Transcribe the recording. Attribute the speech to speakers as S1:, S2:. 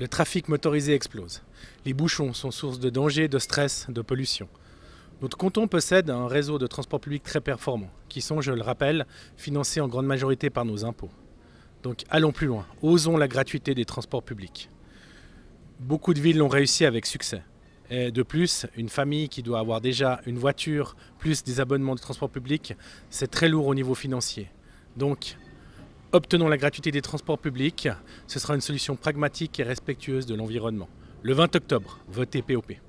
S1: Le trafic motorisé
S2: explose. Les bouchons sont source de danger, de stress, de pollution. Notre canton possède un réseau de transports publics très performant, qui sont, je le rappelle, financés en grande majorité par nos impôts. Donc allons plus loin, osons la gratuité des transports publics. Beaucoup de villes l'ont réussi avec succès. Et de plus, une famille qui doit avoir déjà une voiture, plus des abonnements de transport public, c'est très lourd au niveau financier. Donc Obtenons la gratuité des transports publics. Ce sera une solution pragmatique et respectueuse de l'environnement. Le 20 octobre, votez POP.